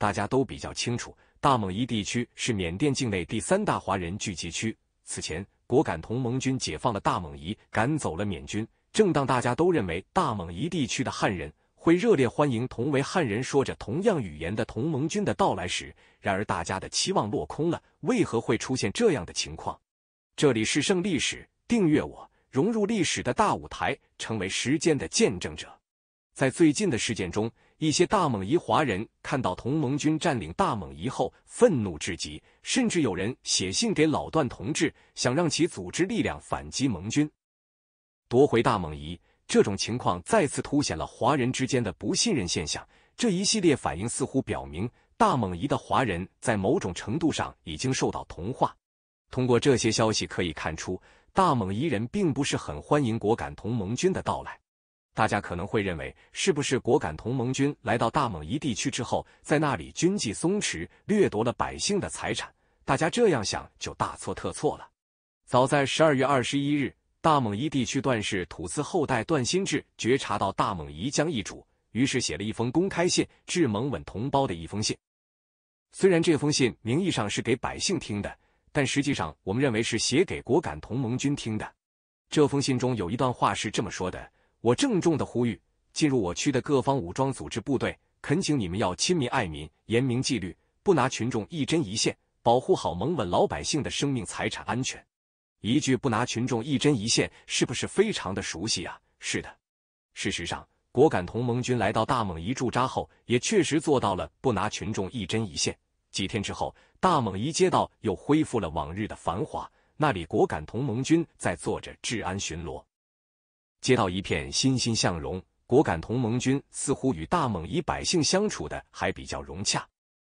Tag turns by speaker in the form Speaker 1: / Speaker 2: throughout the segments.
Speaker 1: 大家都比较清楚，大蒙移地区是缅甸境内第三大华人聚集区。此前，果敢同盟军解放了大蒙移，赶走了缅军。正当大家都认为大蒙移地区的汉人会热烈欢迎同为汉人、说着同样语言的同盟军的到来时，然而大家的期望落空了。为何会出现这样的情况？这里是胜历史，订阅我，融入历史的大舞台，成为时间的见证者。在最近的事件中，一些大猛夷华人看到同盟军占领大猛夷后，愤怒至极，甚至有人写信给老段同志，想让其组织力量反击盟军，夺回大猛夷。这种情况再次凸显了华人之间的不信任现象。这一系列反应似乎表明，大猛夷的华人在某种程度上已经受到同化。通过这些消息可以看出，大猛夷人并不是很欢迎果敢同盟军的到来。大家可能会认为，是不是果敢同盟军来到大蒙夷地区之后，在那里军纪松弛，掠夺了百姓的财产？大家这样想就大错特错了。早在十二月二十一日，大蒙夷地区段氏土司后代段新志觉察到大蒙夷将易主，于是写了一封公开信，致蒙稳同胞的一封信。虽然这封信名义上是给百姓听的，但实际上，我们认为是写给果敢同盟军听的。这封信中有一段话是这么说的。我郑重的呼吁，进入我区的各方武装组织部队，恳请你们要亲民爱民，严明纪律，不拿群众一针一线，保护好蒙稳老百姓的生命财产安全。一句“不拿群众一针一线”，是不是非常的熟悉啊？是的，事实上，果敢同盟军来到大蒙一驻扎后，也确实做到了不拿群众一针一线。几天之后，大蒙一街道又恢复了往日的繁华，那里果敢同盟军在做着治安巡逻。街道一片欣欣向荣，果敢同盟军似乎与大蒙宜百姓相处的还比较融洽。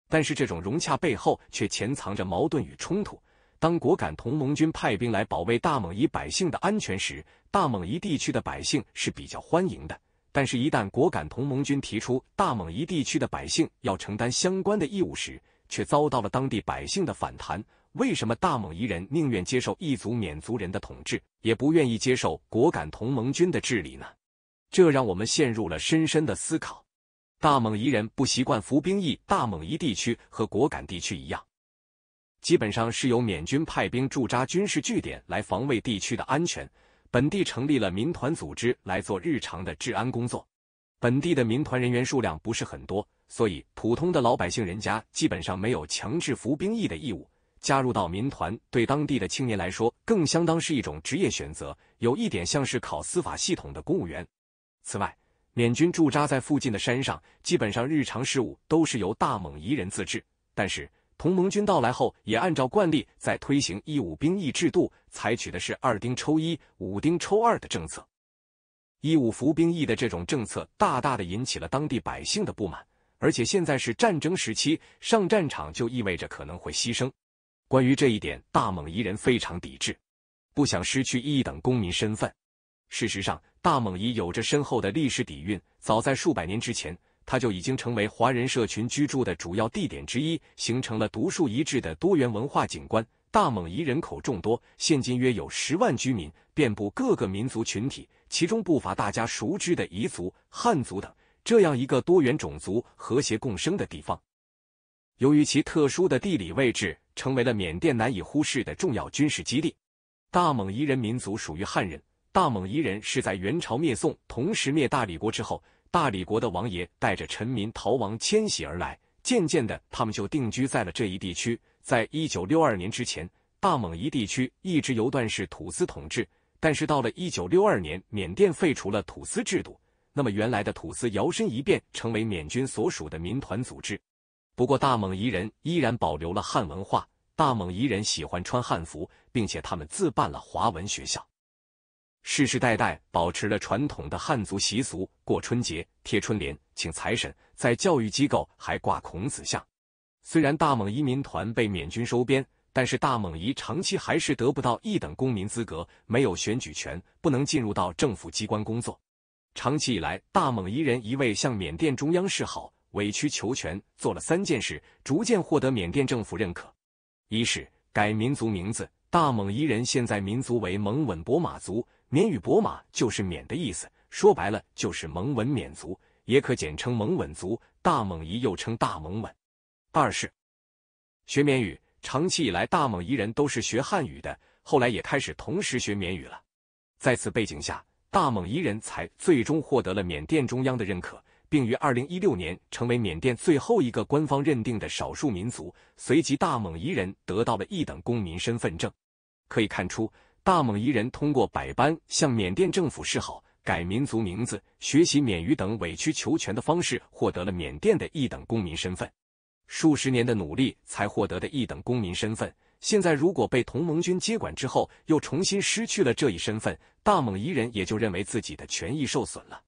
Speaker 1: 但是这种融洽背后却潜藏着矛盾与冲突。当果敢同盟军派兵来保卫大蒙宜百姓的安全时，大蒙宜地区的百姓是比较欢迎的。但是，一旦果敢同盟军提出大蒙宜地区的百姓要承担相关的义务时，却遭到了当地百姓的反弹。为什么大蒙夷人宁愿接受异族缅族人的统治，也不愿意接受果敢同盟军的治理呢？这让我们陷入了深深的思考。大蒙夷人不习惯服兵役，大蒙夷地区和果敢地区一样，基本上是由缅军派兵驻扎军事据点来防卫地区的安全，本地成立了民团组织来做日常的治安工作。本地的民团人员数量不是很多，所以普通的老百姓人家基本上没有强制服兵役的义务。加入到民团对当地的青年来说更相当是一种职业选择，有一点像是考司法系统的公务员。此外，缅军驻扎在附近的山上，基本上日常事务都是由大蒙彝人自治。但是同盟军到来后，也按照惯例在推行义务兵役制度，采取的是二丁抽一、五丁抽二的政策。义务服兵役的这种政策，大大的引起了当地百姓的不满。而且现在是战争时期，上战场就意味着可能会牺牲。关于这一点，大蒙夷人非常抵制，不想失去一等公民身份。事实上，大蒙夷有着深厚的历史底蕴，早在数百年之前，它就已经成为华人社群居住的主要地点之一，形成了独树一帜的多元文化景观。大蒙夷人口众多，现今约有十万居民，遍布各个民族群体，其中不乏大家熟知的彝族、汉族等。这样一个多元种族和谐共生的地方，由于其特殊的地理位置。成为了缅甸难以忽视的重要军事基地。大蒙彝人民族属于汉人，大蒙彝人是在元朝灭宋，同时灭大理国之后，大理国的王爷带着臣民逃亡迁徙而来，渐渐的他们就定居在了这一地区。在一九六二年之前，大蒙移地区一直由段氏土司统治，但是到了一九六二年，缅甸废除了土司制度，那么原来的土司摇身一变成为缅军所属的民团组织。不过，大蒙彝人依然保留了汉文化。大蒙彝人喜欢穿汉服，并且他们自办了华文学校，世世代代保持了传统的汉族习俗，过春节、贴春联、请财神。在教育机构还挂孔子像。虽然大蒙移民团被缅军收编，但是大蒙彝长期还是得不到一等公民资格，没有选举权，不能进入到政府机关工作。长期以来，大蒙彝人一味向缅甸中央示好。委曲求全做了三件事，逐渐获得缅甸政府认可。一是改民族名字，大蒙夷人现在民族为蒙稳博马族，缅语博马就是缅的意思，说白了就是蒙稳缅族，也可简称蒙稳族。大蒙夷又称大蒙稳。二是学缅语，长期以来大蒙夷人都是学汉语的，后来也开始同时学缅语了。在此背景下，大蒙夷人才最终获得了缅甸中央的认可。并于二零一六年成为缅甸最后一个官方认定的少数民族，随即大蒙夷人得到了一等公民身份证。可以看出，大蒙夷人通过百般向缅甸政府示好、改民族名字、学习缅语等委曲求全的方式，获得了缅甸的一等公民身份。数十年的努力才获得的一等公民身份，现在如果被同盟军接管之后又重新失去了这一身份，大蒙夷人也就认为自己的权益受损了。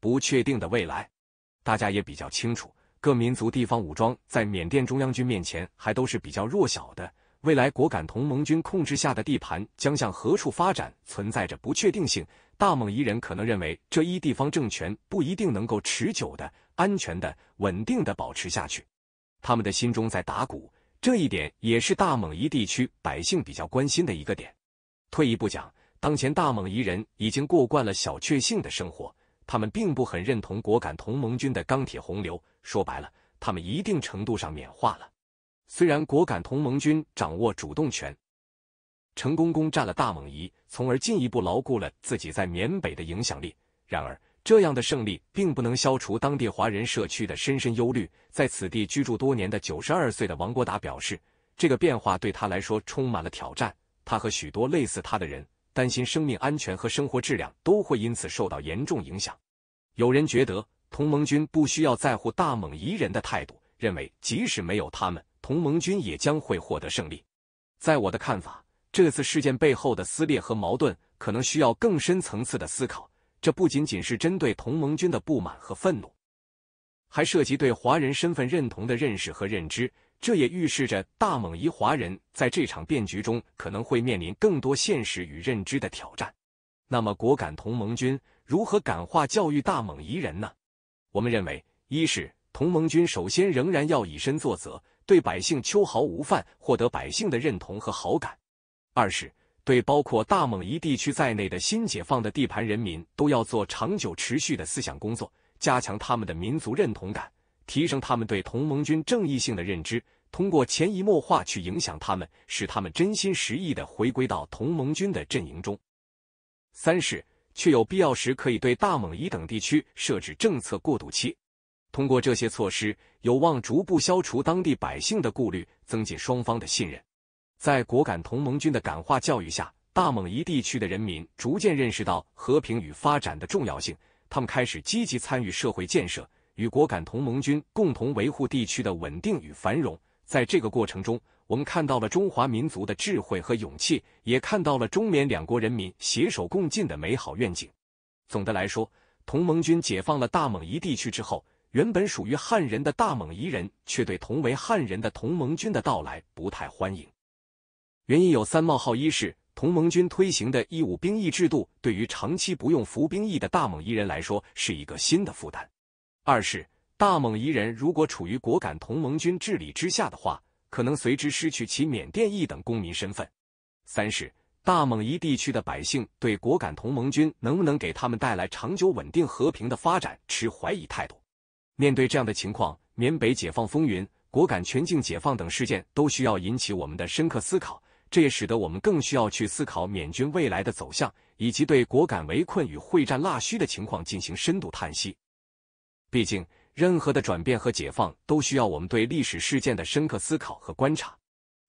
Speaker 1: 不确定的未来，大家也比较清楚，各民族地方武装在缅甸中央军面前还都是比较弱小的。未来果敢同盟军控制下的地盘将向何处发展，存在着不确定性。大蒙夷人可能认为这一地方政权不一定能够持久的、安全的、稳定的保持下去，他们的心中在打鼓。这一点也是大蒙夷地区百姓比较关心的一个点。退一步讲，当前大蒙夷人已经过惯了小确幸的生活。他们并不很认同果敢同盟军的钢铁洪流，说白了，他们一定程度上缅化了。虽然果敢同盟军掌握主动权，成功攻占了大猛移，从而进一步牢固了自己在缅北的影响力。然而，这样的胜利并不能消除当地华人社区的深深忧虑。在此地居住多年的九十二岁的王国达表示，这个变化对他来说充满了挑战。他和许多类似他的人。担心生命安全和生活质量都会因此受到严重影响。有人觉得同盟军不需要在乎大蒙彝人的态度，认为即使没有他们，同盟军也将会获得胜利。在我的看法，这次事件背后的撕裂和矛盾，可能需要更深层次的思考。这不仅仅是针对同盟军的不满和愤怒，还涉及对华人身份认同的认识和认知。这也预示着大蒙夷华人在这场变局中可能会面临更多现实与认知的挑战。那么，果敢同盟军如何感化教育大蒙夷人呢？我们认为，一是同盟军首先仍然要以身作则，对百姓秋毫无犯，获得百姓的认同和好感；二是对包括大蒙夷地区在内的新解放的地盘人民，都要做长久持续的思想工作，加强他们的民族认同感。提升他们对同盟军正义性的认知，通过潜移默化去影响他们，使他们真心实意的回归到同盟军的阵营中。三是，确有必要时可以对大蒙夷等地区设置政策过渡期。通过这些措施，有望逐步消除当地百姓的顾虑，增进双方的信任。在果敢同盟军的感化教育下，大蒙夷地区的人民逐渐认识到和平与发展的重要性，他们开始积极参与社会建设。与果敢同盟军共同维护地区的稳定与繁荣，在这个过程中，我们看到了中华民族的智慧和勇气，也看到了中缅两国人民携手共进的美好愿景。总的来说，同盟军解放了大蒙夷地区之后，原本属于汉人的大蒙夷人却对同为汉人的同盟军的到来不太欢迎。原因有三：冒号一是同盟军推行的义务兵役制度，对于长期不用服兵役的大蒙夷人来说，是一个新的负担。二是大蒙移人如果处于果敢同盟军治理之下的话，可能随之失去其缅甸一等公民身份。三是大蒙移地区的百姓对果敢同盟军能不能给他们带来长久稳定和平的发展持怀疑态度。面对这样的情况，缅北解放风云、果敢全境解放等事件都需要引起我们的深刻思考。这也使得我们更需要去思考缅军未来的走向，以及对果敢围困与会战腊戌的情况进行深度叹息。毕竟，任何的转变和解放都需要我们对历史事件的深刻思考和观察。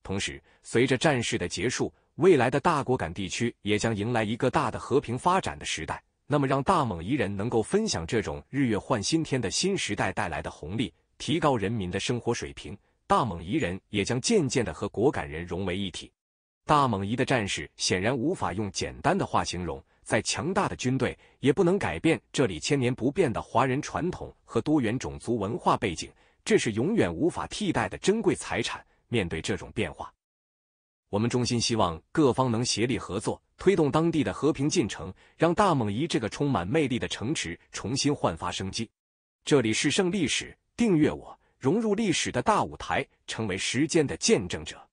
Speaker 1: 同时，随着战事的结束，未来的大果敢地区也将迎来一个大的和平发展的时代。那么，让大蒙夷人能够分享这种日月换新天的新时代带来的红利，提高人民的生活水平，大蒙夷人也将渐渐的和果敢人融为一体。大蒙夷的战士显然无法用简单的话形容。再强大的军队也不能改变这里千年不变的华人传统和多元种族文化背景，这是永远无法替代的珍贵财产。面对这种变化，我们衷心希望各方能协力合作，推动当地的和平进程，让大蒙移这个充满魅力的城池重新焕发生机。这里是《胜历史》，订阅我，融入历史的大舞台，成为时间的见证者。